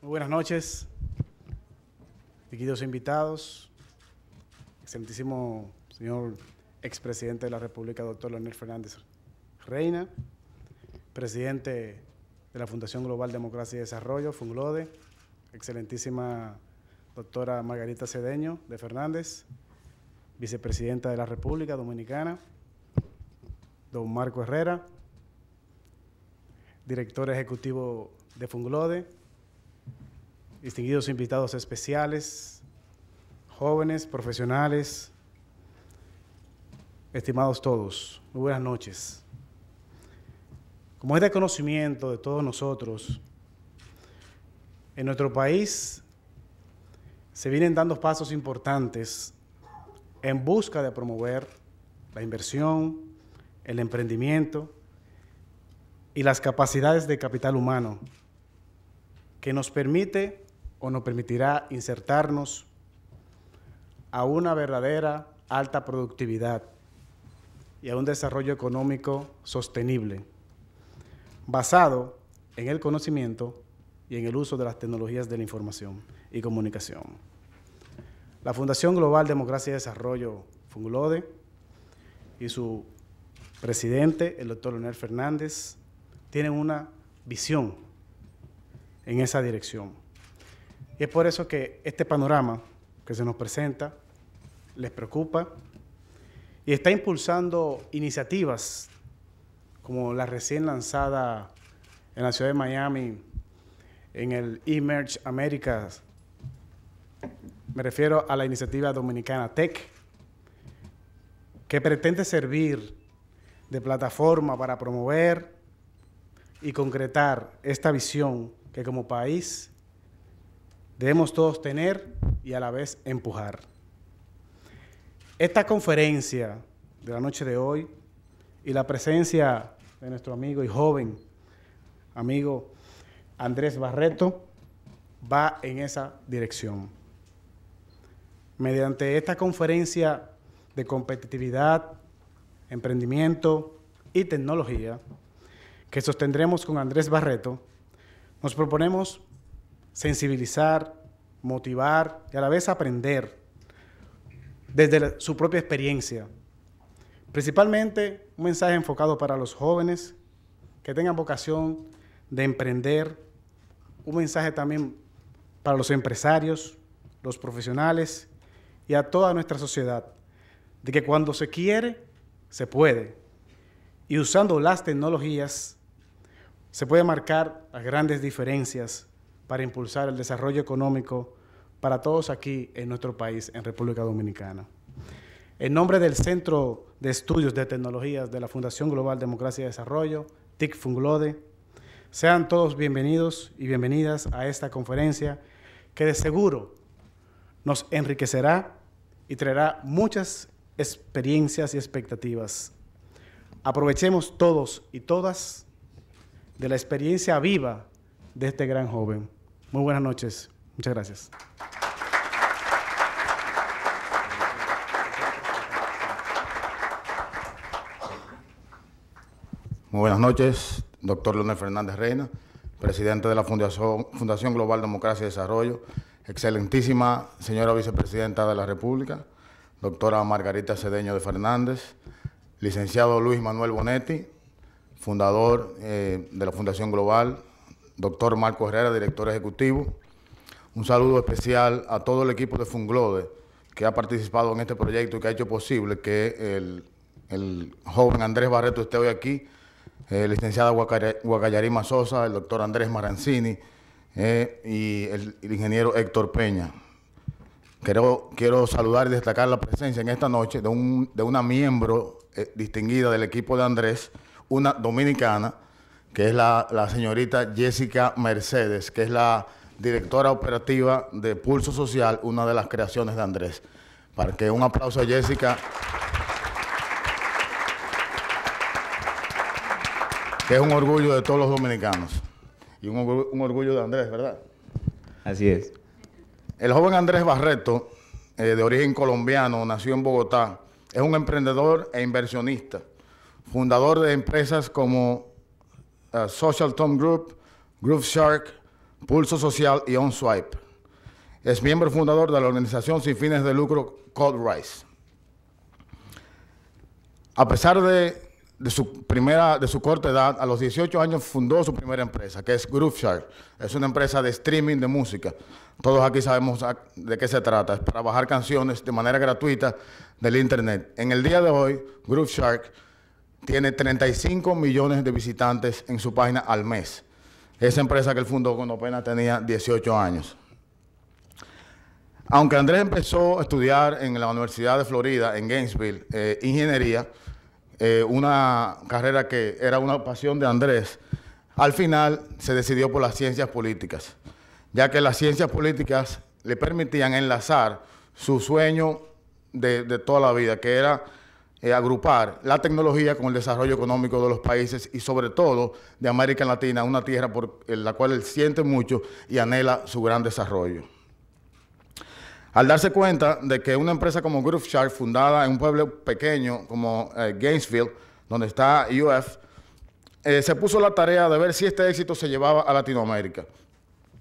Muy buenas noches, queridos invitados, excelentísimo señor expresidente de la República, doctor Leonel Fernández Reina, presidente de la Fundación Global Democracia y Desarrollo, FUNGLODE, excelentísima doctora Margarita Cedeño de Fernández, vicepresidenta de la República Dominicana, don Marco Herrera, director ejecutivo de FUNGLODE, distinguidos invitados especiales, jóvenes, profesionales, estimados todos, muy buenas noches. Como es de conocimiento de todos nosotros, en nuestro país se vienen dando pasos importantes en busca de promover la inversión, el emprendimiento y las capacidades de capital humano que nos permite o nos permitirá insertarnos a una verdadera alta productividad y a un desarrollo económico sostenible, basado en el conocimiento y en el uso de las tecnologías de la información y comunicación. La Fundación Global Democracia y Desarrollo, FUNGLODE, y su presidente, el doctor Leonel Fernández, tienen una visión en esa dirección y es por eso que este panorama que se nos presenta les preocupa y está impulsando iniciativas como la recién lanzada en la ciudad de Miami en el Emerge Americas. Me refiero a la iniciativa dominicana Tech que pretende servir de plataforma para promover y concretar esta visión que como país Debemos todos tener y a la vez empujar. Esta conferencia de la noche de hoy y la presencia de nuestro amigo y joven amigo Andrés Barreto va en esa dirección. Mediante esta conferencia de competitividad, emprendimiento y tecnología que sostendremos con Andrés Barreto, nos proponemos sensibilizar, motivar y a la vez aprender desde su propia experiencia. Principalmente un mensaje enfocado para los jóvenes que tengan vocación de emprender, un mensaje también para los empresarios, los profesionales y a toda nuestra sociedad, de que cuando se quiere, se puede. Y usando las tecnologías, se puede marcar las grandes diferencias para impulsar el desarrollo económico para todos aquí en nuestro país, en República Dominicana. En nombre del Centro de Estudios de Tecnologías de la Fundación Global Democracia y Desarrollo, TIC Funglode, sean todos bienvenidos y bienvenidas a esta conferencia que de seguro nos enriquecerá y traerá muchas experiencias y expectativas. Aprovechemos todos y todas de la experiencia viva de este gran joven. Muy buenas noches. Muchas gracias. Muy buenas noches, doctor Leonel Fernández Reina, presidente de la Fundación, Fundación Global Democracia y Desarrollo, excelentísima señora vicepresidenta de la República, doctora Margarita Cedeño de Fernández, licenciado Luis Manuel Bonetti, fundador eh, de la Fundación Global, doctor Marco Herrera, director ejecutivo. Un saludo especial a todo el equipo de Funglode que ha participado en este proyecto y que ha hecho posible que el, joven Andrés Barreto esté hoy aquí, licenciada Guacayarima Sosa, el doctor Andrés Marancini eh, y el, ingeniero Héctor Peña. Quiero, quiero saludar y destacar la presencia en esta noche de, una miembro eh, distinguida del equipo de Andrés, una dominicana, que es la, señorita Jessica Mercedes, que es la directora operativa de Pulso Social, una de las creaciones de Andrés. Para que un aplauso a Jessica. que es un orgullo de todos los dominicanos. Y un orgullo, de Andrés, ¿verdad? Así es. El joven Andrés Barreto, eh, de origen colombiano, nació en Bogotá, es un emprendedor e inversionista, fundador de empresas como eh, Social Tom Group, Groove Shark, Pulso Social y On Swipe. Es miembro fundador de la organización sin fines de lucro Code Rise. A pesar de, su primera, de su corta edad, a los 18 años fundó su primera empresa, que es Groove Shark. Es una empresa de streaming de música. Todos aquí sabemos de qué se trata. Es para bajar canciones de manera gratuita del Internet. En el día de hoy, Groove Shark tiene 35 millones de visitantes en su página al mes. Esa empresa que él fundó cuando apenas tenía 18 años. Aunque Andrés empezó a estudiar en la Universidad de Florida, en Gainesville, eh, ingeniería, eh, una carrera que era una pasión de Andrés, al final se decidió por las ciencias políticas, ya que las ciencias políticas le permitían enlazar su sueño de toda la vida, que era eh, agrupar la tecnología con el desarrollo económico de los países y sobre todo de América Latina, una tierra por la cual él siente mucho y anhela su gran desarrollo. Al darse cuenta de que una empresa como Groove Shark, fundada en un pueblo pequeño como eh, Gainesville, donde está UF, eh, se puso la tarea de ver si este éxito se llevaba a Latinoamérica.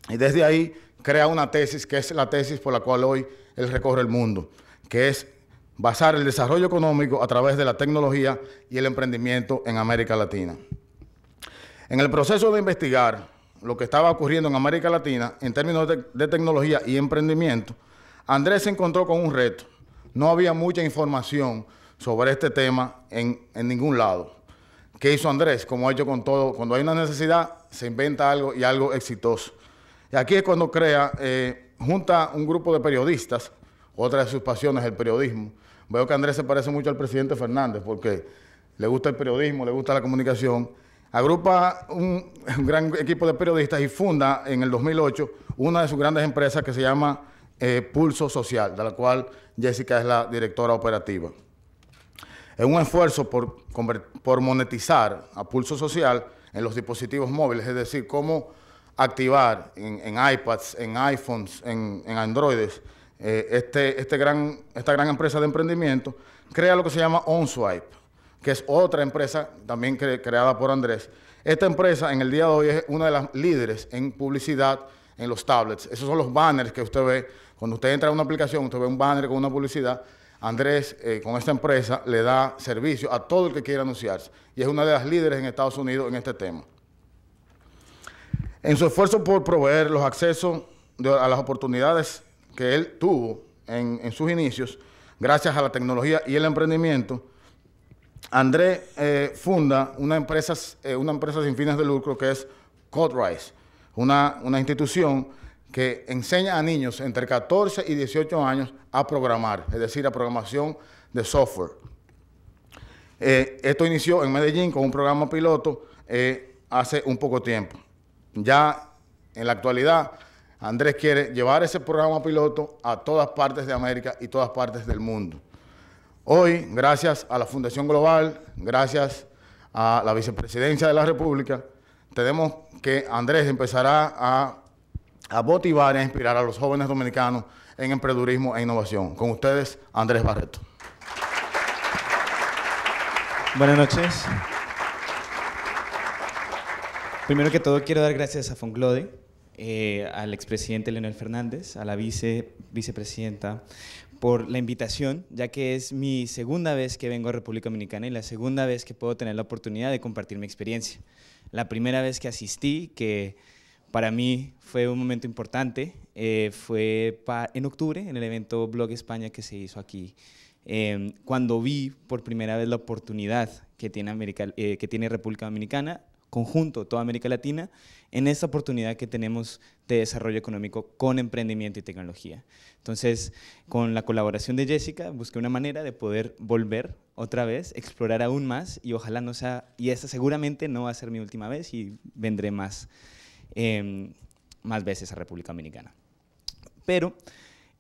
Y desde ahí crea una tesis que es la tesis por la cual hoy él recorre el mundo, que es basar el desarrollo económico a través de la tecnología y el emprendimiento en América Latina. En el proceso de investigar lo que estaba ocurriendo en América Latina en términos de, tecnología y emprendimiento, Andrés se encontró con un reto. No había mucha información sobre este tema en, en ningún lado. ¿Qué hizo Andrés? Como ha hecho con todo, cuando hay una necesidad, se inventa algo y algo exitoso. Y aquí es cuando crea, eh, junta un grupo de periodistas, otra de sus pasiones, el periodismo, Veo que Andrés se parece mucho al presidente Fernández porque le gusta el periodismo, le gusta la comunicación. Agrupa un, gran equipo de periodistas y funda en el 2008 una de sus grandes empresas que se llama eh, Pulso Social, de la cual Jessica es la directora operativa. Es un esfuerzo por, monetizar a Pulso Social en los dispositivos móviles, es decir, cómo activar en, iPads, en iPhones, en, en Androides, eh, este, este esta gran empresa de emprendimiento crea lo que se llama OnSwipe, que es otra empresa también creada por Andrés. Esta empresa en el día de hoy es una de las líderes en publicidad en los tablets. Esos son los banners que usted ve. Cuando usted entra a una aplicación, usted ve un banner con una publicidad. Andrés, eh, con esta empresa, le da servicio a todo el que quiera anunciarse. Y es una de las líderes en Estados Unidos en este tema. En su esfuerzo por proveer los accesos a las oportunidades que él tuvo en, sus inicios, gracias a la tecnología y el emprendimiento, André eh, funda una empresa, eh, una empresa sin fines de lucro que es CodeRise, una, una institución que enseña a niños entre 14 y 18 años a programar, es decir, a programación de software. Eh, esto inició en Medellín con un programa piloto hace un poco tiempo. Ya en la actualidad Andrés quiere llevar ese programa piloto a todas partes de América y todas partes del mundo. Hoy, gracias a la Fundación Global, gracias a la Vicepresidencia de la República, tenemos que Andrés empezará a, motivar e inspirar a los jóvenes dominicanos en emprendedurismo e innovación. Con ustedes, Andrés Barreto. Buenas noches. Primero que todo, quiero dar gracias a Fonclodi eh, al expresidente Leonel Fernández, a la vice, vicepresidenta, por la invitación, ya que es mi segunda vez que vengo a República Dominicana y la segunda vez que puedo tener la oportunidad de compartir mi experiencia. La primera vez que asistí, que para mí fue un momento importante, eh, fue en octubre, en el evento Blog España que se hizo aquí, em, cuando vi por primera vez la oportunidad que tiene, América, eh, que tiene República Dominicana conjunto, toda América Latina, en esta oportunidad que tenemos de desarrollo económico con emprendimiento y tecnología. Entonces, con la colaboración de Jessica, busqué una manera de poder volver otra vez, explorar aún más y ojalá no sea, y esta seguramente no va a ser mi última vez y vendré más, em, más veces a República Dominicana. Pero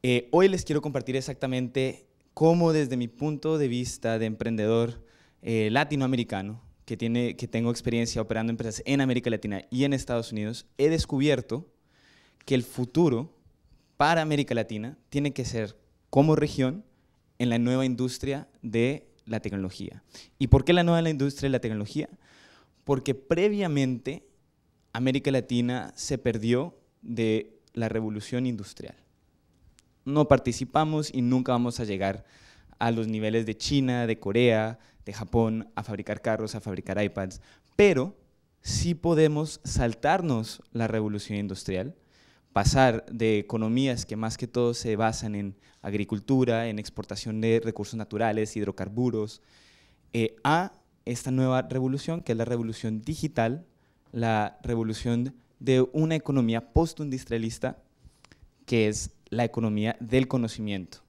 eh, hoy les quiero compartir exactamente cómo desde mi punto de vista de emprendedor eh, latinoamericano, que, tiene, que tengo experiencia operando empresas en América Latina y en Estados Unidos, he descubierto que el futuro para América Latina tiene que ser como región en la nueva industria de la tecnología. ¿Y por qué la nueva industria de la tecnología? Porque previamente América Latina se perdió de la revolución industrial. No participamos y nunca vamos a llegar a los niveles de China, de Corea, de Japón a fabricar carros, a fabricar iPads, pero sí podemos saltarnos la revolución industrial, pasar de economías que más que todo se basan en agricultura, en exportación de recursos naturales, hidrocarburos, eh, a esta nueva revolución que es la revolución digital, la revolución de una economía postindustrialista que es la economía del conocimiento.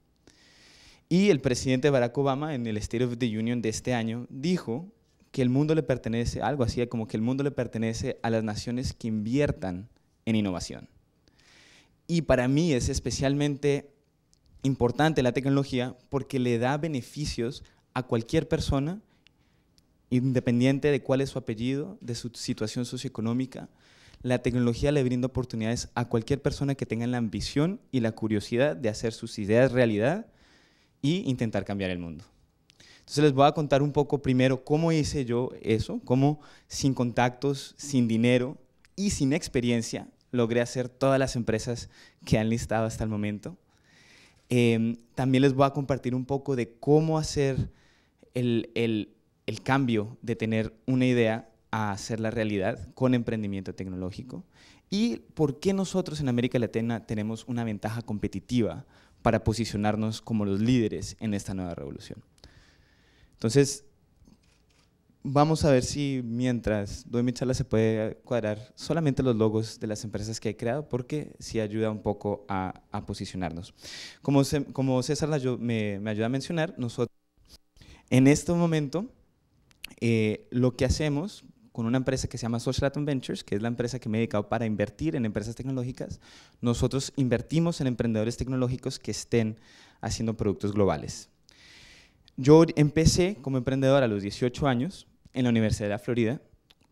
Y el presidente Barack Obama en el State of the Union de este año dijo que el mundo le pertenece, algo así como que el mundo le pertenece a las naciones que inviertan en innovación. Y para mí es especialmente importante la tecnología porque le da beneficios a cualquier persona, independiente de cuál es su apellido, de su situación socioeconómica. La tecnología le brinda oportunidades a cualquier persona que tenga la ambición y la curiosidad de hacer sus ideas realidad y intentar cambiar el mundo. Entonces les voy a contar un poco primero cómo hice yo eso, cómo sin contactos, sin dinero y sin experiencia logré hacer todas las empresas que han listado hasta el momento. Em, también les voy a compartir un poco de cómo hacer el, el cambio de tener una idea a hacerla realidad con emprendimiento tecnológico y por qué nosotros en América Latina tenemos una ventaja competitiva para posicionarnos como los líderes en esta nueva revolución. Entonces, vamos a ver si mientras doy mi charla se puede cuadrar solamente los logos de las empresas que he creado, porque sí ayuda un poco a, posicionarnos. Como, como César me, me, ayuda a mencionar, nosotros en este momento eh, lo que hacemos con una empresa que se llama Social Atom Ventures, que es la empresa que me he dedicado para invertir en empresas tecnológicas. Nosotros invertimos en emprendedores tecnológicos que estén haciendo productos globales. Yo empecé como emprendedor a los 18 años en la Universidad de la Florida,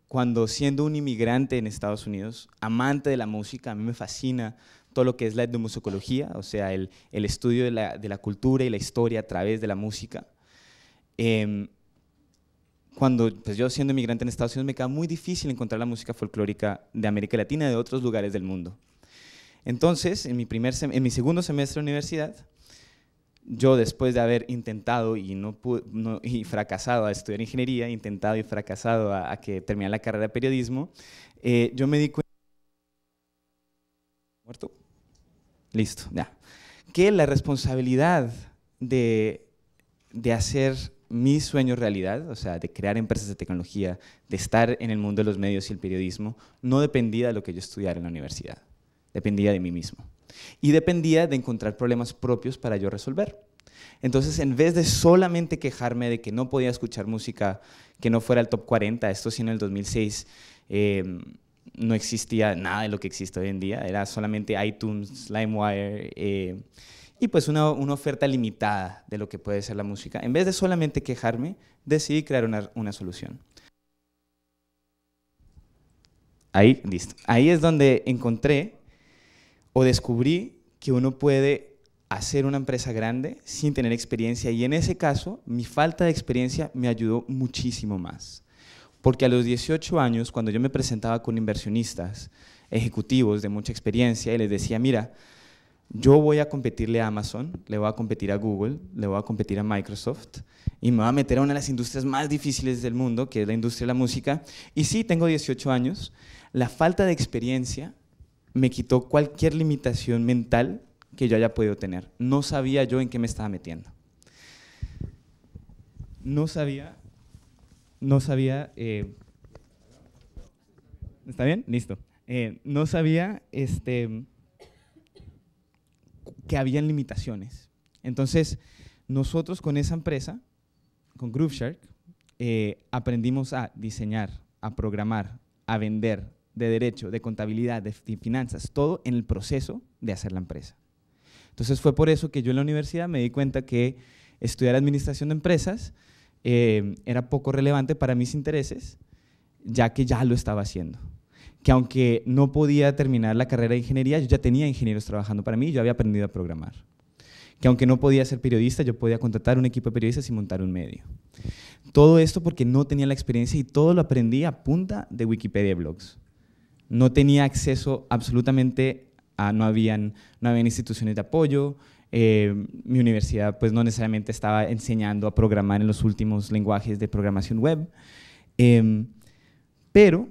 cuando siendo un inmigrante en Estados Unidos, amante de la música, a mí me fascina todo lo que es la etnomusicología, o sea, el, estudio de la, cultura y la historia a través de la música. Em, cuando pues yo siendo inmigrante en Estados Unidos me queda muy difícil encontrar la música folclórica de América Latina y de otros lugares del mundo. Entonces, en mi, primer en mi segundo semestre de universidad, yo después de haber intentado y, no, y fracasado a estudiar ingeniería, intentado y fracasado a, que terminara la carrera de periodismo, eh, yo me di cuenta... ¿Muerto? Listo, ya. Que la responsabilidad de, de hacer mi sueño realidad, o sea, de crear empresas de tecnología, de estar en el mundo de los medios y el periodismo, no dependía de lo que yo estudiara en la universidad, dependía de mí mismo. Y dependía de encontrar problemas propios para yo resolver. Entonces, en vez de solamente quejarme de que no podía escuchar música que no fuera el top 40, esto sí en el 2006, em, no existía nada de lo que existe hoy en día, era solamente iTunes, LimeWire. Eh, y pues una, oferta limitada de lo que puede ser la música. En vez de solamente quejarme, decidí crear una, una solución. Ahí, listo. Ahí es donde encontré o descubrí que uno puede hacer una empresa grande sin tener experiencia y en ese caso mi falta de experiencia me ayudó muchísimo más. Porque a los 18 años, cuando yo me presentaba con inversionistas, ejecutivos de mucha experiencia y les decía, mira, yo voy a competirle a Amazon, le voy a competir a Google, le voy a competir a Microsoft y me voy a meter a una de las industrias más difíciles del mundo, que es la industria de la música. Y sí, tengo 18 años. La falta de experiencia me quitó cualquier limitación mental que yo haya podido tener. No sabía yo en qué me estaba metiendo. No sabía, no sabía, eh, ¿está bien? Listo. Eh, no sabía, este que habían limitaciones. Entonces, nosotros con esa empresa, con GrooveShark, eh, aprendimos a diseñar, a programar, a vender, de derecho, de contabilidad, de finanzas, todo en el proceso de hacer la empresa. Entonces fue por eso que yo en la universidad me di cuenta que estudiar administración de empresas eh, era poco relevante para mis intereses, ya que ya lo estaba haciendo que aunque no podía terminar la carrera de ingeniería, yo ya tenía ingenieros trabajando para mí, yo había aprendido a programar. Que aunque no podía ser periodista, yo podía contratar un equipo de periodistas y montar un medio. Todo esto porque no tenía la experiencia y todo lo aprendí a punta de Wikipedia blogs. No tenía acceso absolutamente a, no habían, no habían instituciones de apoyo, eh, mi universidad pues no necesariamente estaba enseñando a programar en los últimos lenguajes de programación web, em, pero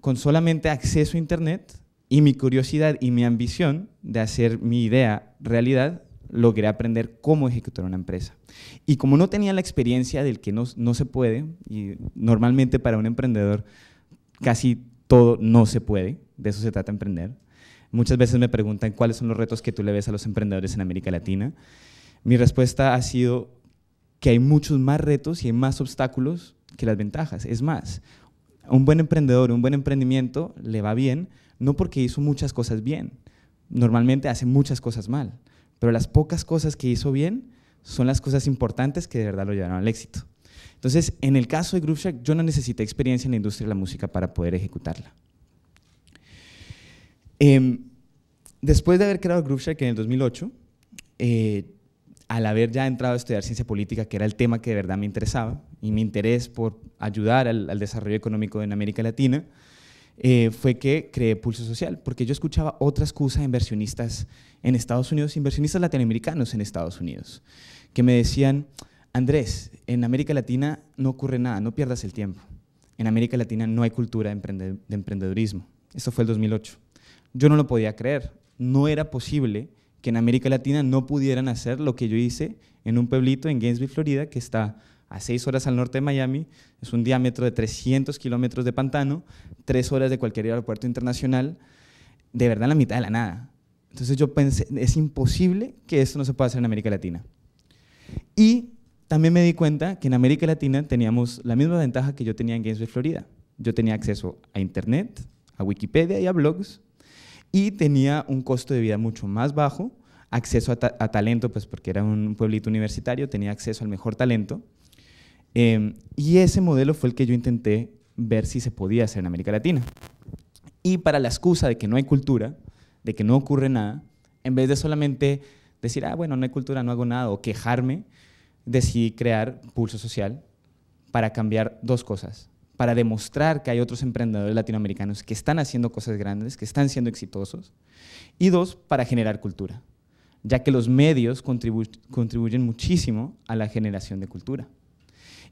con solamente acceso a Internet y mi curiosidad y mi ambición de hacer mi idea realidad, logré aprender cómo ejecutar una empresa. Y como no tenía la experiencia del que no, se puede, y normalmente para un emprendedor casi todo no se puede, de eso se trata emprender. Muchas veces me preguntan cuáles son los retos que tú le ves a los emprendedores en América Latina. Mi respuesta ha sido que hay muchos más retos y hay más obstáculos que las ventajas. Es más, un buen emprendedor, un buen emprendimiento le va bien, no porque hizo muchas cosas bien. Normalmente hace muchas cosas mal, pero las pocas cosas que hizo bien son las cosas importantes que de verdad lo llevaron al éxito. Entonces, en el caso de Grooveshack, yo no necesité experiencia en la industria de la música para poder ejecutarla. Em, después de haber creado Grooveshack en el 2008, al haber ya entrado a estudiar ciencia política, que era el tema que de verdad me interesaba, y mi interés por ayudar al, desarrollo económico en América Latina, eh, fue que creé Pulso Social, porque yo escuchaba otra excusa de inversionistas en Estados Unidos, inversionistas latinoamericanos en Estados Unidos, que me decían, Andrés, en América Latina no ocurre nada, no pierdas el tiempo. En América Latina no hay cultura de emprendedurismo. Eso fue el 2008. Yo no lo podía creer, no era posible que en América Latina no pudieran hacer lo que yo hice en un pueblito en Gainesville, Florida, que está a seis horas al norte de Miami, es un diámetro de 300 kilómetros de pantano, tres horas de cualquier aeropuerto internacional, de verdad la mitad de la nada. Entonces yo pensé, es imposible que esto no se pueda hacer en América Latina. Y también me di cuenta que en América Latina teníamos la misma ventaja que yo tenía en Gainesville, Florida. Yo tenía acceso a Internet, a Wikipedia y a blogs, y tenía un costo de vida mucho más bajo, acceso a, talento, pues porque era un pueblito universitario, tenía acceso al mejor talento. Em, y ese modelo fue el que yo intenté ver si se podía hacer en América Latina. Y para la excusa de que no hay cultura, de que no ocurre nada, en vez de solamente decir, ah, bueno, no hay cultura, no hago nada, o quejarme, decidí crear Pulso Social para cambiar dos cosas para demostrar que hay otros emprendedores latinoamericanos que están haciendo cosas grandes, que están siendo exitosos. Y dos, para generar cultura, ya que los medios contribuyen muchísimo a la generación de cultura.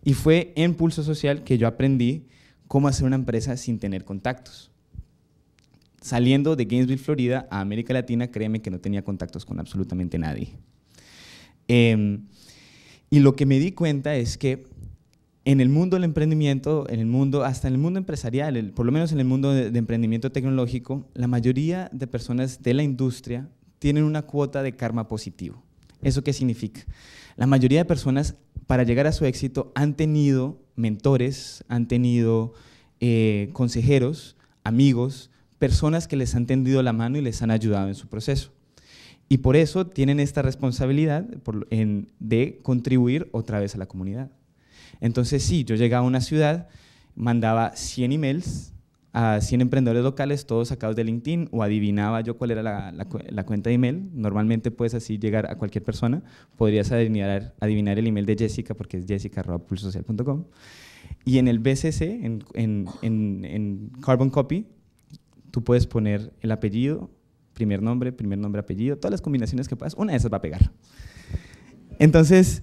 Y fue en Pulso Social que yo aprendí cómo hacer una empresa sin tener contactos. Saliendo de Gainesville, Florida, a América Latina, créeme que no tenía contactos con absolutamente nadie. Em, y lo que me di cuenta es que en el mundo del emprendimiento, en el mundo, hasta en el mundo empresarial, por lo menos en el mundo de, emprendimiento tecnológico, la mayoría de personas de la industria tienen una cuota de karma positivo. ¿Eso qué significa? La mayoría de personas para llegar a su éxito han tenido mentores, han tenido eh, consejeros, amigos, personas que les han tendido la mano y les han ayudado en su proceso. Y por eso tienen esta responsabilidad de contribuir otra vez a la comunidad. Entonces sí, yo llegaba a una ciudad, mandaba 100 emails a 100 emprendedores locales, todos sacados de LinkedIn, o adivinaba yo cuál era la, cuenta de email. Normalmente puedes así llegar a cualquier persona. Podrías adivinar, adivinar el email de Jessica, porque es jessica.pulsosocial.com. Y en el BCC, en, en, Carbon Copy, tú puedes poner el apellido, primer nombre, primer nombre, apellido, todas las combinaciones que puedas. Una de esas va a pegar. Entonces,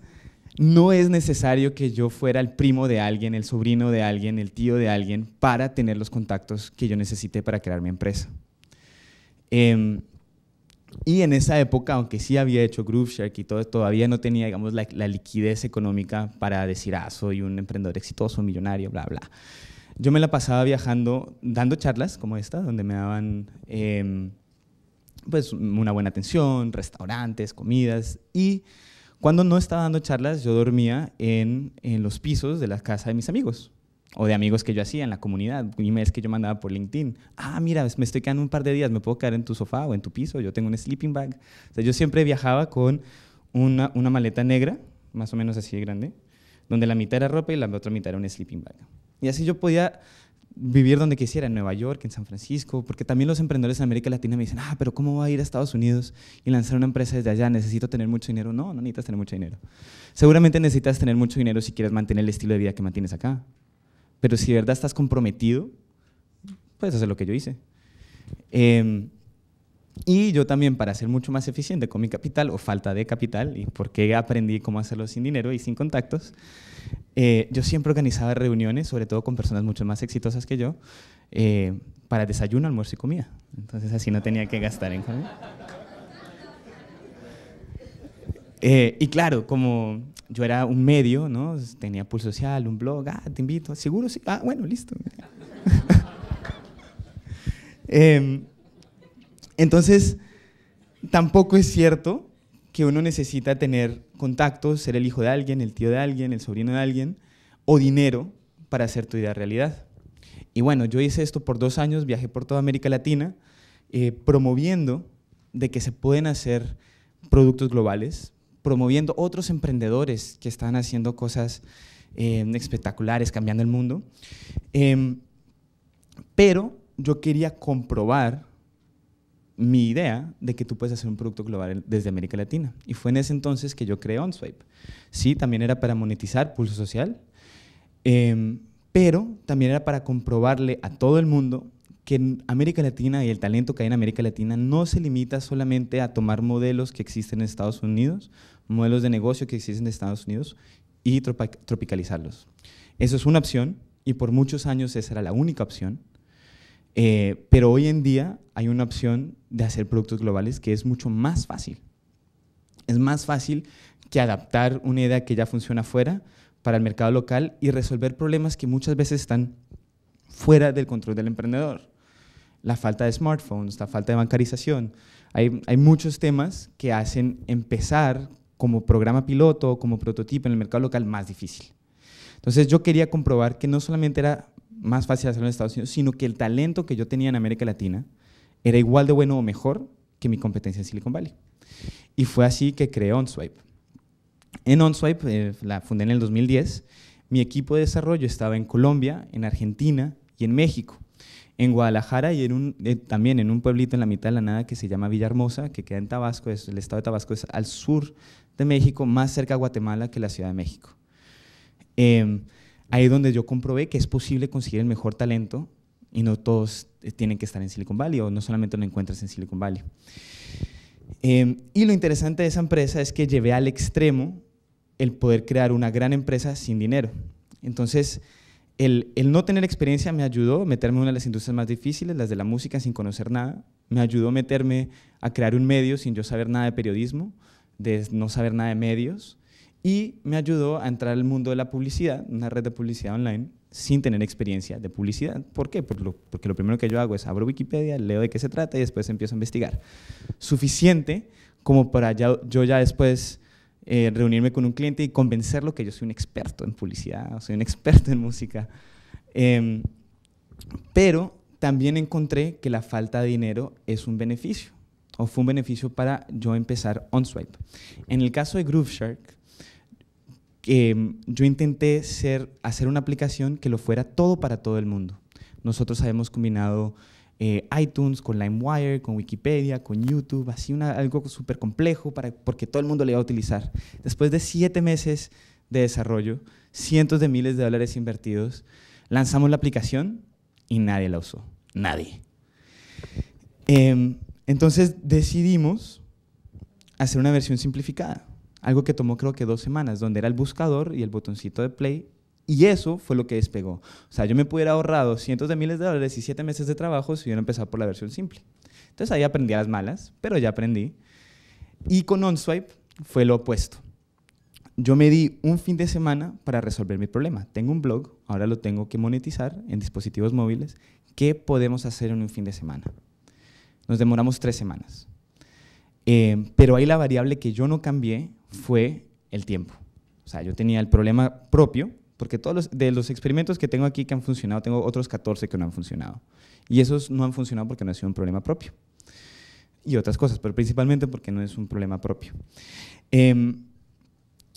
no es necesario que yo fuera el primo de alguien, el sobrino de alguien, el tío de alguien para tener los contactos que yo necesite para crear mi empresa. Em, y en esa época, aunque sí había hecho GrooveShark y todo, todavía no tenía, digamos, la, liquidez económica para decir, ah, soy un emprendedor exitoso, millonario, bla, bla. Yo me la pasaba viajando, dando charlas como esta, donde me daban em, pues una buena atención, restaurantes, comidas y cuando no estaba dando charlas, yo dormía en, los pisos de la casa de mis amigos o de amigos que yo hacía en la comunidad, mes que yo mandaba por LinkedIn. Ah, mira, me estoy quedando un par de días, me puedo quedar en tu sofá o en tu piso, yo tengo un sleeping bag. O sea, yo siempre viajaba con una, una maleta negra, más o menos así de grande, donde la mitad era ropa y la otra mitad era un sleeping bag. Y así yo podía vivir donde quisiera, en Nueva York, en San Francisco, porque también los emprendedores en América Latina me dicen, ah, pero ¿cómo va a ir a Estados Unidos y lanzar una empresa desde allá? ¿Necesito tener mucho dinero? No, no necesitas tener mucho dinero. Seguramente necesitas tener mucho dinero si quieres mantener el estilo de vida que mantienes acá, pero si de verdad estás comprometido, puedes hacer lo que yo hice. Em, y yo también, para ser mucho más eficiente con mi capital o falta de capital, y porque aprendí cómo hacerlo sin dinero y sin contactos, eh, yo siempre organizaba reuniones, sobre todo con personas mucho más exitosas que yo, eh, para desayuno, almuerzo y comida. Entonces así no tenía que gastar en comida. Eh, y claro, como yo era un medio, ¿no? tenía Pulso Social, un blog, ah, te invito, seguro sí, ah, bueno, listo. eh, entonces, tampoco es cierto que uno necesita tener contactos, ser el hijo de alguien, el tío de alguien, el sobrino de alguien, o dinero para hacer tu idea realidad. Y bueno, yo hice esto por dos años, viajé por toda América Latina, eh, promoviendo de que se pueden hacer productos globales, promoviendo otros emprendedores que están haciendo cosas eh, espectaculares, cambiando el mundo. Em, pero yo quería comprobar mi idea de que tú puedes hacer un producto global desde América Latina. Y fue en ese entonces que yo creé OnSwipe. Sí, también era para monetizar Pulso Social, em, pero también era para comprobarle a todo el mundo que América Latina y el talento que hay en América Latina no se limita solamente a tomar modelos que existen en Estados Unidos, modelos de negocio que existen en Estados Unidos y tropicalizarlos. Eso es una opción y por muchos años esa era la única opción eh, pero hoy en día hay una opción de hacer productos globales que es mucho más fácil. Es más fácil que adaptar una idea que ya funciona afuera para el mercado local y resolver problemas que muchas veces están fuera del control del emprendedor. La falta de smartphones, la falta de bancarización. Hay, hay muchos temas que hacen empezar como programa piloto, como prototipo en el mercado local más difícil. Entonces yo quería comprobar que no solamente era más fácil hacerlo en Estados Unidos, sino que el talento que yo tenía en América Latina era igual de bueno o mejor que mi competencia en Silicon Valley. Y fue así que creé OnSwipe. En OnSwipe, eh, la fundé en el 2010, mi equipo de desarrollo estaba en Colombia, en Argentina y en México, en Guadalajara y eh, también en un pueblito en la mitad de la nada que se llama Villahermosa, que queda en Tabasco, el estado de Tabasco es al sur de México, más cerca a Guatemala que la Ciudad de México. Em, ahí donde yo comprobé que es posible conseguir el mejor talento y no todos eh, tienen que estar en Silicon Valley o no solamente lo encuentras en Silicon Valley. Em, y lo interesante de esa empresa es que llevé al extremo el poder crear una gran empresa sin dinero. Entonces, el, el, no tener experiencia me ayudó a meterme en una de las industrias más difíciles, las de la música, sin conocer nada. Me ayudó a meterme a crear un medio sin yo saber nada de periodismo, de no saber nada de medios y me ayudó a entrar al mundo de la publicidad, una red de publicidad online, sin tener experiencia de publicidad. ¿Por qué? Porque lo, porque lo primero que yo hago es abro Wikipedia, leo de qué se trata y después empiezo a investigar. Suficiente como para yo ya después eh, reunirme con un cliente y convencerlo que yo soy un experto en publicidad, soy un experto en música. Em, pero también encontré que la falta de dinero es un beneficio, o fue un beneficio para yo empezar OnSwipe. En el caso de GrooveShark, Em, yo intenté hacer una aplicación que lo fuera todo para todo el mundo. Nosotros habíamos combinado eh, iTunes con LimeWire, con Wikipedia, con YouTube, así algo súper complejo para, porque todo el mundo le iba a utilizar. Después de siete meses de desarrollo, cientos de miles de dólares invertidos, lanzamos la aplicación y nadie la usó. Nadie. Em, entonces decidimos hacer una versión simplificada algo que tomó creo que dos semanas, donde era el buscador y el botoncito de play. Y eso fue lo que despegó. O sea, yo me pudiera ahorrado cientos de miles de dólares y siete meses de trabajo si hubiera empezado por la versión simple. Entonces ahí aprendí las malas, pero ya aprendí. Y con OnSwipe fue lo opuesto. Yo me di un fin de semana para resolver mi problema. Tengo un blog, ahora lo tengo que monetizar en dispositivos móviles. ¿Qué podemos hacer en un fin de semana? Nos demoramos tres semanas. Eh, pero hay la variable que yo no cambié fue el tiempo. O sea, yo tenía el problema propio, porque todos de los experimentos que tengo aquí que han funcionado, tengo otros 14 que no han funcionado. Y esos no han funcionado porque no ha sido un problema propio. Y otras cosas, pero principalmente porque no es un problema propio. Em,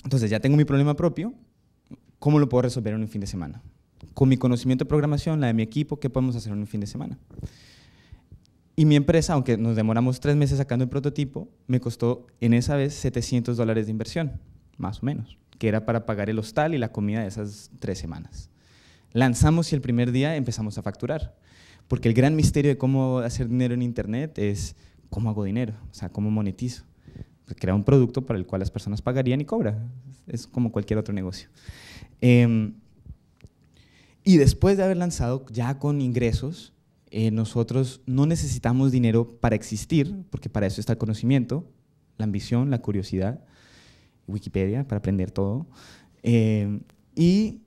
entonces, ya tengo mi problema propio, ¿cómo lo puedo resolver en un fin de semana? Con mi conocimiento de programación, la de mi equipo, ¿qué podemos hacer en un fin de semana? Y mi empresa, aunque nos demoramos tres meses sacando el prototipo, me costó en esa vez 700 dólares de inversión, más o menos, que era para pagar el hostal y la comida de esas tres semanas. Lanzamos y el primer día empezamos a facturar, porque el gran misterio de cómo hacer dinero en Internet es cómo hago dinero, o sea, cómo monetizo. Crear un producto para el cual las personas pagarían y cobra, Es como cualquier otro negocio. Em, y después de haber lanzado ya con ingresos, eh, nosotros no necesitamos dinero para existir, porque para eso está el conocimiento, la ambición, la curiosidad, Wikipedia, para aprender todo. Eh, y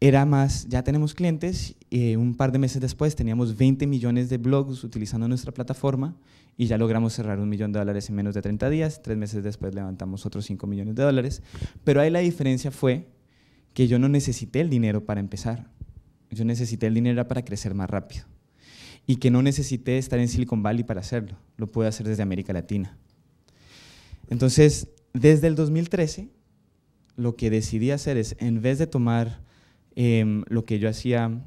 era más, ya tenemos clientes, eh, un par de meses después teníamos 20 millones de blogs utilizando nuestra plataforma y ya logramos cerrar un millón de dólares en menos de 30 días, tres meses después levantamos otros 5 millones de dólares, pero ahí la diferencia fue que yo no necesité el dinero para empezar, yo necesité el dinero para crecer más rápido y que no necesité estar en Silicon Valley para hacerlo, lo pude hacer desde América Latina. Entonces, desde el 2013, lo que decidí hacer es, en vez de tomar em, lo que yo hacía,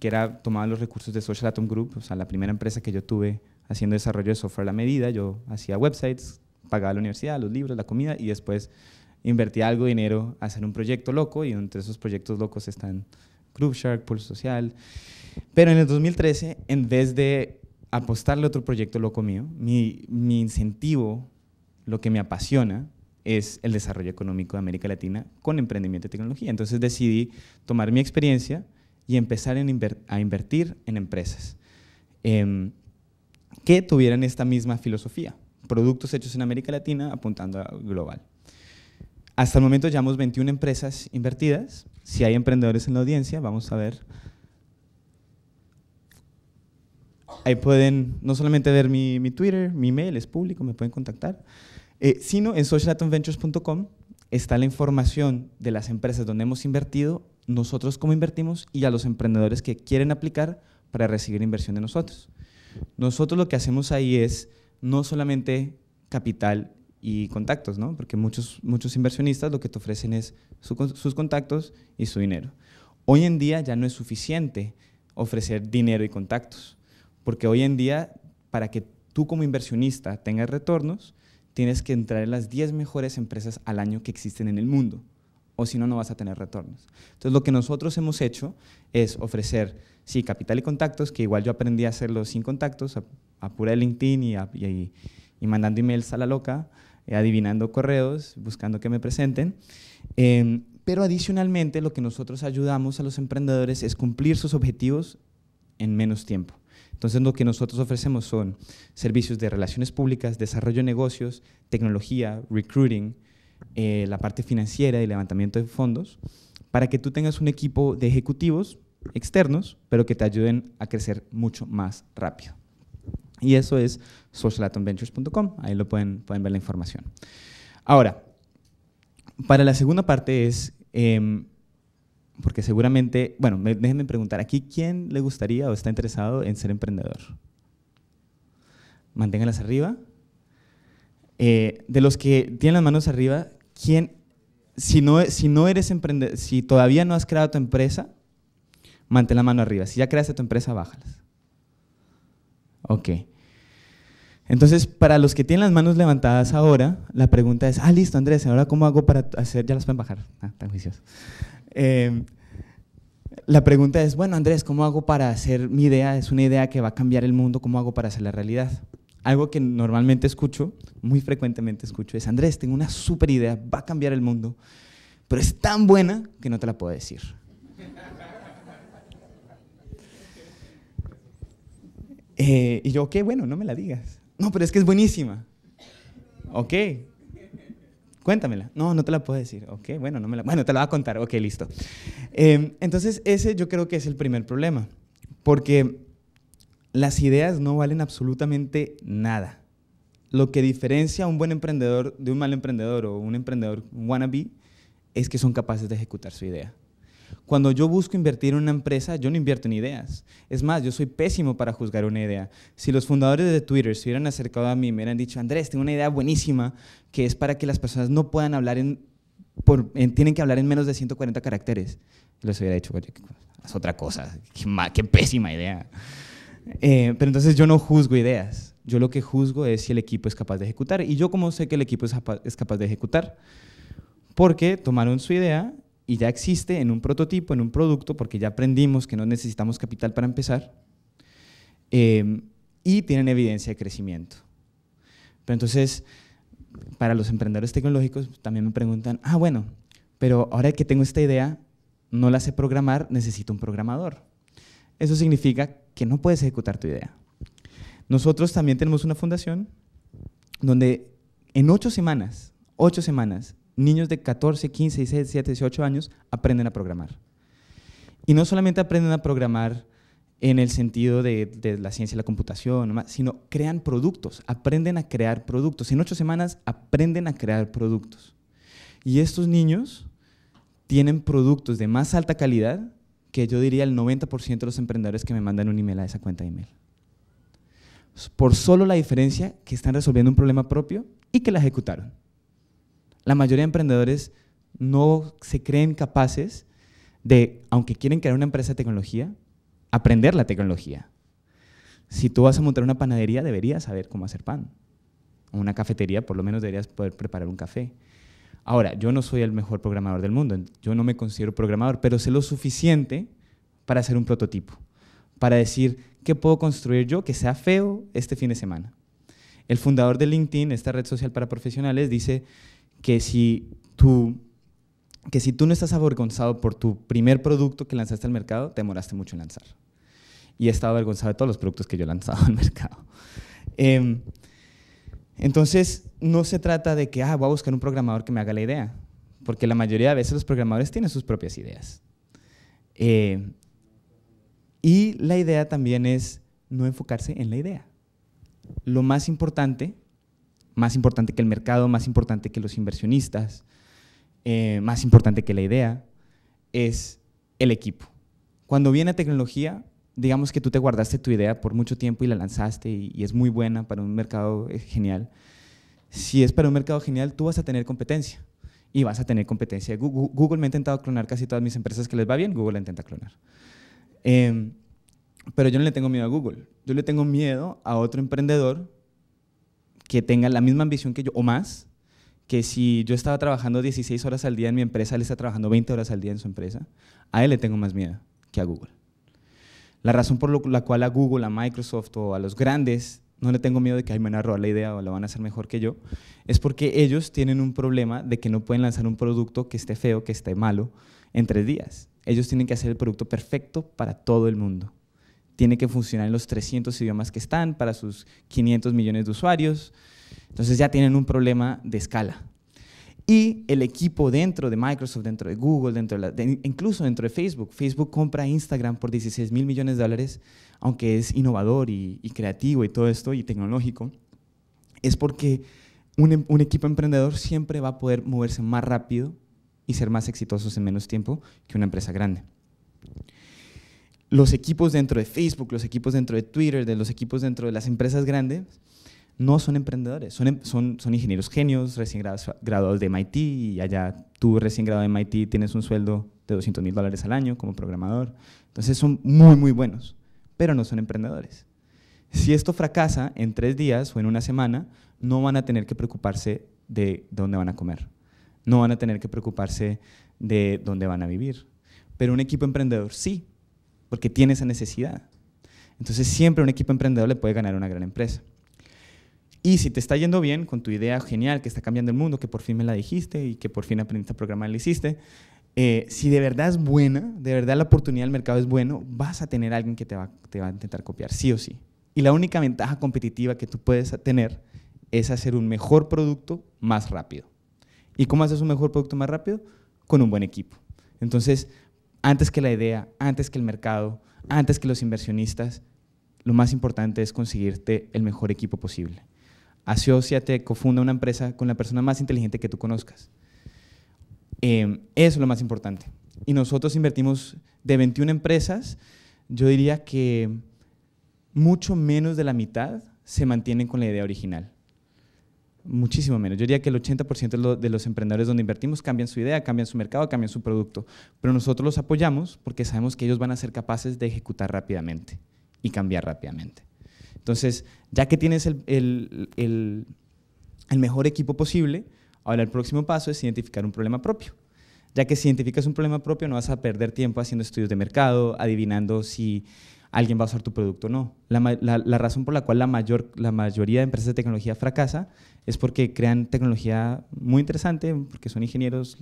que era tomar los recursos de Social Atom Group, o sea, la primera empresa que yo tuve haciendo desarrollo de software a la medida, yo hacía websites, pagaba la universidad, los libros, la comida y después invertía algo de dinero a hacer un proyecto loco y entre esos proyectos locos están Shark, Pulse Social. Pero en el 2013, en vez de apostarle a otro proyecto loco mío, mi, incentivo, lo que me apasiona, es el desarrollo económico de América Latina con emprendimiento y tecnología. Entonces decidí tomar mi experiencia y empezar a invertir en empresas em, que tuvieran esta misma filosofía, productos hechos en América Latina apuntando a global. Hasta el momento llevamos 21 empresas invertidas si hay emprendedores en la audiencia, vamos a ver. Ahí pueden no solamente ver mi, Twitter, mi email es público, me pueden contactar, eh, sino en socialatomventures.com está la información de las empresas donde hemos invertido, nosotros cómo invertimos y a los emprendedores que quieren aplicar para recibir inversión de nosotros. Nosotros lo que hacemos ahí es no solamente capital y contactos, ¿no? Porque muchos, muchos inversionistas lo que te ofrecen es sus contactos y su dinero. Hoy en día ya no es suficiente ofrecer dinero y contactos, porque hoy en día para que tú como inversionista tengas retornos, tienes que entrar en las 10 mejores empresas al año que existen en el mundo, o si no, no vas a tener retornos. Entonces, lo que nosotros hemos hecho es ofrecer, sí, capital y contactos, que igual yo aprendí a hacerlo sin contactos, a, pura LinkedIn y, y mandando emails a la loca, eh, adivinando correos, buscando que me presenten. Em, pero adicionalmente lo que nosotros ayudamos a los emprendedores es cumplir sus objetivos en menos tiempo. Entonces lo que nosotros ofrecemos son servicios de relaciones públicas, desarrollo de negocios, tecnología, recruiting, eh, la parte financiera y levantamiento de fondos, para que tú tengas un equipo de ejecutivos externos, pero que te ayuden a crecer mucho más rápido. Y eso es socialatomventures.com, ahí lo pueden, pueden ver la información. Ahora, para la segunda parte es, em, porque seguramente, bueno, déjenme preguntar aquí, ¿quién le gustaría o está interesado en ser emprendedor? Manténgalas arriba. Eh, de los que tienen las manos arriba, ¿quién, si no, si no eres emprendedor, si todavía no has creado tu empresa, mantén la mano arriba. Si ya creaste tu empresa, bájalas. Ok. Entonces, para los que tienen las manos levantadas ahora, la pregunta es, ah, listo, Andrés, ¿ahora cómo hago para hacer? Ya las pueden bajar, ah, tan juiciosos. Em, la pregunta es, bueno, Andrés, ¿cómo hago para hacer mi idea? Es una idea que va a cambiar el mundo, ¿cómo hago para hacer la realidad? Algo que normalmente escucho, muy frecuentemente escucho, es, Andrés, tengo una super idea, va a cambiar el mundo, pero es tan buena que no te la puedo decir. Eh, y yo, ok, bueno, no me la digas. No, pero es que es buenísima. Ok. Cuéntamela. No, no te la puedo decir. Ok, bueno, no me la... Bueno, te la voy a contar. Ok, listo. Em, entonces, ese yo creo que es el primer problema. Porque las ideas no valen absolutamente nada. Lo que diferencia a un buen emprendedor de un mal emprendedor o un emprendedor wannabe es que son capaces de ejecutar su idea. Cuando yo busco invertir en una empresa, yo no invierto en ideas. Es más, yo soy pésimo para juzgar una idea. Si los fundadores de Twitter se hubieran acercado a mí y me hubieran dicho, Andrés, tengo una idea buenísima, que es para que las personas no puedan hablar en, tienen que hablar en menos de 140 caracteres. Les hubiera dicho, es otra cosa, qué, pésima idea. Eh, pero entonces yo no juzgo ideas. Yo lo que juzgo es si el equipo es capaz de ejecutar. Y yo como sé que el equipo es capaz de ejecutar, porque tomaron su idea y ya existe en un prototipo, en un producto, porque ya aprendimos que no necesitamos capital para empezar, em, y tienen evidencia de crecimiento. Pero entonces, para los emprendedores tecnológicos también me preguntan, ah, bueno, pero ahora que tengo esta idea, no la sé programar, necesito un programador. Eso significa que no puedes ejecutar tu idea. Nosotros también tenemos una fundación donde en ocho semanas, ocho semanas, niños de 14, 15, 16, 17, 18 años aprenden a programar. Y no solamente aprenden a programar en el sentido de, la ciencia y la computación, sino crean productos, aprenden a crear productos. En ocho semanas aprenden a crear productos. Y estos niños tienen productos de más alta calidad que yo diría el 90% de los emprendedores que me mandan un email a esa cuenta de email. Por solo la diferencia que están resolviendo un problema propio y que la ejecutaron. La mayoría de emprendedores no se creen capaces de, aunque quieren crear una empresa de tecnología, aprender la tecnología. Si tú vas a montar una panadería, deberías saber cómo hacer pan. O una cafetería, por lo menos deberías poder preparar un café. Ahora, yo no soy el mejor programador del mundo, yo no me considero programador, pero sé lo suficiente para hacer un prototipo, para decir qué puedo construir yo que sea feo este fin de semana. El fundador de LinkedIn, esta red social para profesionales, dice que si tú que si tú no estás avergonzado por tu primer producto que lanzaste al mercado, te demoraste mucho en lanzar. Y he estado avergonzado de todos los productos que yo he lanzado al mercado. Em, entonces, no se trata de que, ah, voy a buscar un programador que me haga la idea, porque la mayoría de veces los programadores tienen sus propias ideas. Em, y la idea también es no enfocarse en la idea. Lo más importante más importante que el mercado, más importante que los inversionistas, eh, más importante que la idea, es el equipo. Cuando viene tecnología, digamos que tú te guardaste tu idea por mucho tiempo y la lanzaste y, es muy buena para un mercado eh, genial. Si es para un mercado genial, tú vas a tener competencia y vas a tener competencia. Google, me ha intentado clonar casi todas mis empresas que les va bien, Google la intenta clonar. Em, pero yo no le tengo miedo a Google, yo le tengo miedo a otro emprendedor que tenga la misma ambición que yo o más, que si yo estaba trabajando 16 horas al día en mi empresa, él está trabajando 20 horas al día en su empresa, a él le tengo más miedo que a Google. La razón por la cual a Google, a Microsoft o a los grandes no le tengo miedo de que me van a la idea o la van a hacer mejor que yo, es porque ellos tienen un problema de que no pueden lanzar un producto que esté feo, que esté malo, en tres días. Ellos tienen que hacer el producto perfecto para todo el mundo tiene que funcionar en los 300 idiomas que están para sus 500 millones de usuarios. Entonces ya tienen un problema de escala. Y el equipo dentro de Microsoft, dentro de Google, dentro de, incluso dentro de Facebook. Facebook compra Instagram por 16 mil millones de dólares, aunque es innovador y, creativo y todo esto y tecnológico. Es porque un, un equipo emprendedor siempre va a poder moverse más rápido y ser más exitosos en menos tiempo que una empresa grande los equipos dentro de Facebook, los equipos dentro de Twitter, de los equipos dentro de las empresas grandes, no son emprendedores, son, em-, son, son ingenieros genios, recién graduados de MIT, y allá tú recién graduado de MIT tienes un sueldo de 200 mil dólares al año como programador. Entonces son muy, muy buenos, pero no son emprendedores. Si esto fracasa en tres días o en una semana, no van a tener que preocuparse de dónde van a comer, no van a tener que preocuparse de dónde van a vivir. Pero un equipo emprendedor sí, porque tiene esa necesidad. Entonces siempre un equipo emprendedor le puede ganar una gran empresa. Y si te está yendo bien con tu idea genial que está cambiando el mundo, que por fin me la dijiste y que por fin aprendiste a programar, y la hiciste, eh, si de verdad es buena, de verdad la oportunidad del mercado es bueno, vas a tener alguien que te va, te va a intentar copiar, sí o sí. Y la única ventaja competitiva que tú puedes tener es hacer un mejor producto más rápido. ¿Y cómo haces un mejor producto más rápido? Con un buen equipo. Entonces, antes que la idea, antes que el mercado, antes que los inversionistas, lo más importante es conseguirte el mejor equipo posible. Asociate, cofunda una empresa con la persona más inteligente que tú conozcas. Em, eso es lo más importante. Y nosotros invertimos de 21 empresas, yo diría que mucho menos de la mitad se mantienen con la idea original. Muchísimo menos. Yo diría que el 80% de los emprendedores donde invertimos cambian su idea, cambian su mercado, cambian su producto. Pero nosotros los apoyamos porque sabemos que ellos van a ser capaces de ejecutar rápidamente y cambiar rápidamente. Entonces, ya que tienes el, mejor equipo posible, ahora el próximo paso es identificar un problema propio ya que si identificas un problema propio no vas a perder tiempo haciendo estudios de mercado, adivinando si alguien va a usar tu producto o no. La, razón por la cual la, mayor, la mayoría de empresas de tecnología fracasa es porque crean tecnología muy interesante, porque son ingenieros,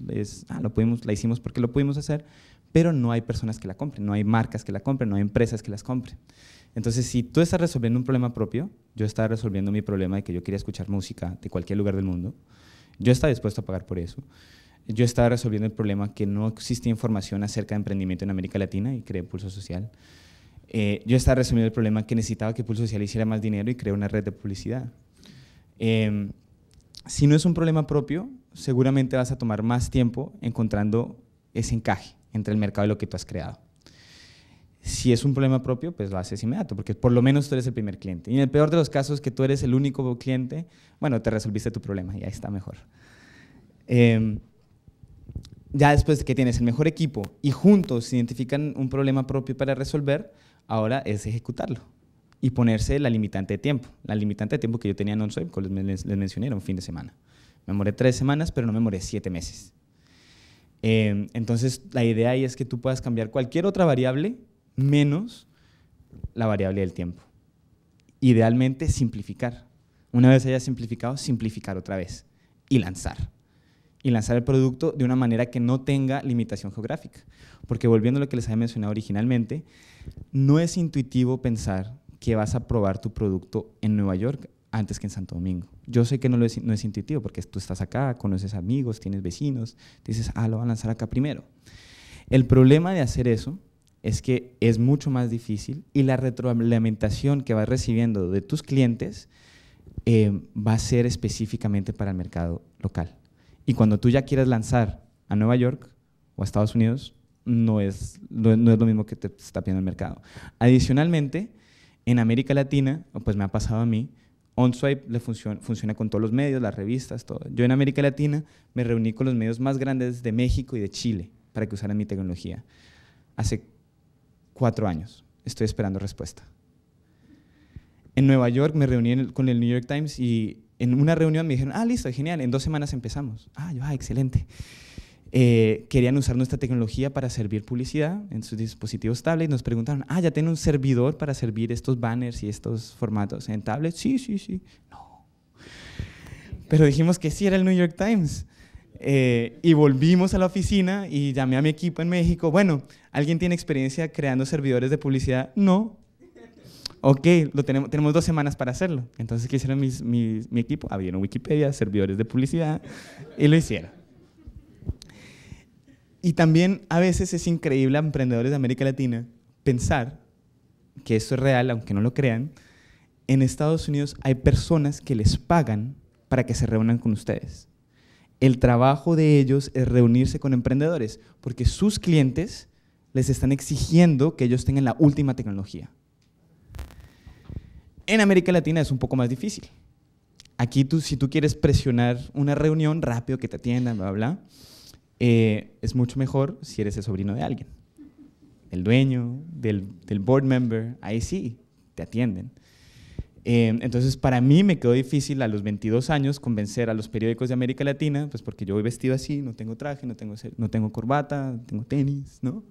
ah, lo pudimos, la hicimos porque lo pudimos hacer, pero no hay personas que la compren, no hay marcas que la compren, no hay empresas que las compren. Entonces, si tú estás resolviendo un problema propio, yo estaba resolviendo mi problema de que yo quería escuchar música de cualquier lugar del mundo, yo estaba dispuesto a pagar por eso. Yo estaba resolviendo el problema que no existe información acerca de emprendimiento en América Latina y creé Pulso Social. Eh, yo estaba resolviendo el problema que necesitaba que Pulso Social hiciera más dinero y creé una red de publicidad. Em, si no es un problema propio, seguramente vas a tomar más tiempo encontrando ese encaje entre el mercado y lo que tú has creado. Si es un problema propio, pues lo haces inmediato, porque por lo menos tú eres el primer cliente. Y en el peor de los casos, que tú eres el único cliente, bueno, te resolviste tu problema y ahí está mejor. Em, ya después de que tienes el mejor equipo y juntos identifican un problema propio para resolver, ahora es ejecutarlo y ponerse la limitante de tiempo. La limitante de tiempo que yo tenía en soy, como les, mencioné, era un fin de semana. Me moré tres semanas, pero no me moré siete meses. Em, entonces, la idea ahí es que tú puedas cambiar cualquier otra variable menos la variable del tiempo. Idealmente, simplificar. Una vez hayas simplificado, simplificar otra vez y lanzar. Y lanzar el producto de una manera que no tenga limitación geográfica. Porque volviendo a lo que les había mencionado originalmente, no es intuitivo pensar que vas a probar tu producto en Nueva York antes que en Santo Domingo. Yo sé que no, es, no intuitivo porque tú estás acá, conoces amigos, tienes vecinos, dices, ah, lo van a lanzar acá primero. El problema de hacer eso es que es mucho más difícil y la retroalimentación que vas recibiendo de tus clientes eh, va a ser específicamente para el mercado local. Y cuando tú ya quieres lanzar a Nueva York o a Estados Unidos, no es, no es lo mismo que te está pidiendo el mercado. Adicionalmente, en América Latina, pues me ha pasado a mí, OnSwipe le funciona, funciona con todos los medios, las revistas, todo. Yo en América Latina me reuní con los medios más grandes de México y de Chile para que usaran mi tecnología. Hace cuatro años estoy esperando respuesta. En Nueva York me reuní con el New York Times y en una reunión me dijeron, ah, listo, genial, en dos semanas empezamos. Ah, yo, ah, excelente. Eh, querían usar nuestra tecnología para servir publicidad en sus dispositivos tablets, nos preguntaron, ah, ¿ya tiene un servidor para servir estos banners y estos formatos en tablets? Sí, sí, sí. No. Pero dijimos que sí, era el New York Times. Eh, y volvimos a la oficina y llamé a mi equipo en México. Bueno, ¿alguien tiene experiencia creando servidores de publicidad? No. Ok, lo tenemos, tenemos dos semanas para hacerlo. Entonces, ¿qué hicieron mi equipo? Abrieron Wikipedia, servidores de publicidad, y lo hicieron. Y también a veces es increíble a emprendedores de América Latina pensar que esto es real, aunque no lo crean. En Estados Unidos hay personas que les pagan para que se reúnan con ustedes. El trabajo de ellos es reunirse con emprendedores, porque sus clientes les están exigiendo que ellos tengan la última tecnología. En América Latina es un poco más difícil. Aquí tú, si tú quieres presionar una reunión rápido, que te atiendan, bla, bla, bla eh, es mucho mejor si eres el sobrino de alguien. El dueño, del, board member, ahí sí, te atienden. Eh, entonces, para mí me quedó difícil a los 22 años convencer a los periódicos de América Latina, pues porque yo voy vestido así, no tengo traje, no tengo, no tengo corbata, no tengo tenis, ¿no?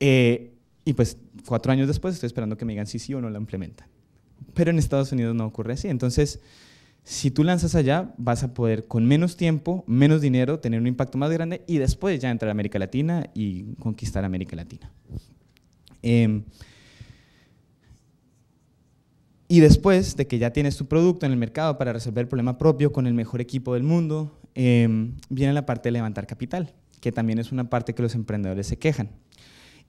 Eh, y pues cuatro años después estoy esperando que me digan si sí o no la implementan. Pero en Estados Unidos no ocurre así. Entonces, si tú lanzas allá, vas a poder con menos tiempo, menos dinero, tener un impacto más grande y después ya entrar a América Latina y conquistar América Latina. Em, y después de que ya tienes tu producto en el mercado para resolver el problema propio con el mejor equipo del mundo, em, viene la parte de levantar capital, que también es una parte que los emprendedores se quejan.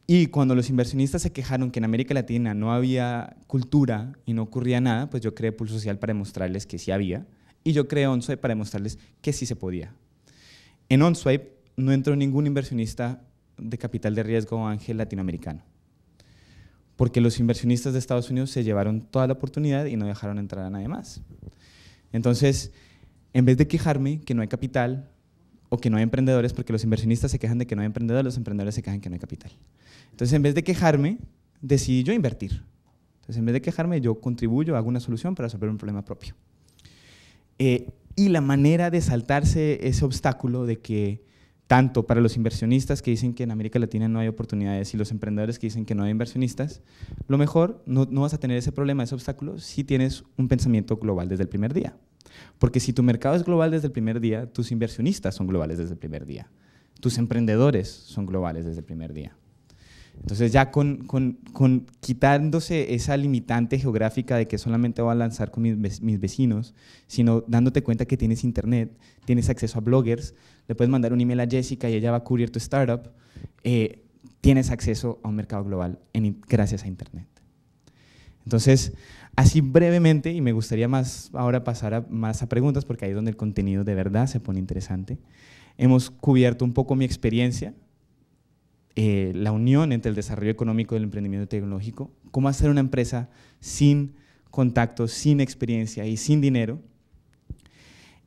Y cuando los inversionistas se quejaron que en América Latina no había cultura y no ocurría nada, pues yo creé Pulso Social para demostrarles que sí había. Y yo creé OnSwipe para demostrarles que sí se podía. En OnSwipe no entró ningún inversionista de capital de riesgo o ángel latinoamericano. Porque los inversionistas de Estados Unidos se llevaron toda la oportunidad y no dejaron entrar a nadie más. Entonces, en vez de quejarme que no hay capital o que no hay emprendedores, porque los inversionistas se quejan de que no hay emprendedores, los emprendedores se quejan que no hay capital. Entonces, en vez de quejarme, decidí yo invertir. Entonces, en vez de quejarme, yo contribuyo, hago una solución para resolver un problema propio. Eh, y la manera de saltarse ese obstáculo de que tanto para los inversionistas que dicen que en América Latina no hay oportunidades y los emprendedores que dicen que no hay inversionistas, lo mejor no vas a tener ese problema, ese obstáculo, si tienes un pensamiento global desde el primer día. Porque si tu mercado es global desde el primer día, tus inversionistas son globales desde el primer día, tus emprendedores son globales desde el primer día. Entonces ya con, con, con, quitándose esa limitante geográfica de que solamente voy a lanzar con mis, mis, vecinos, sino dándote cuenta que tienes internet, tienes acceso a bloggers, le puedes mandar un email a Jessica y ella va a cubrir tu startup, eh, tienes acceso a un mercado global gracias a internet. Entonces, así brevemente, y me gustaría más ahora pasar más a preguntas porque ahí es donde el contenido de verdad se pone interesante, hemos cubierto un poco mi experiencia, eh, la unión entre el desarrollo económico y el emprendimiento tecnológico, cómo hacer una empresa sin contacto, sin experiencia y sin dinero,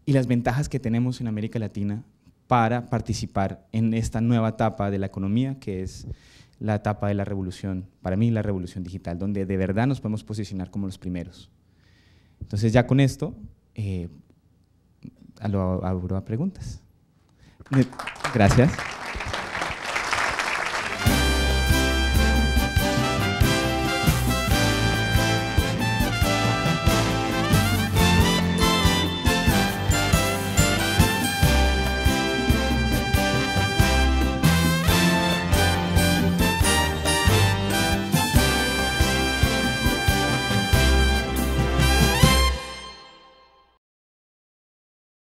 y las ventajas que tenemos en América Latina para participar en esta nueva etapa de la economía, que es la etapa de la revolución, para mí la revolución digital, donde de verdad nos podemos posicionar como los primeros. Entonces ya con esto, eh, lo abro a preguntas. Gracias.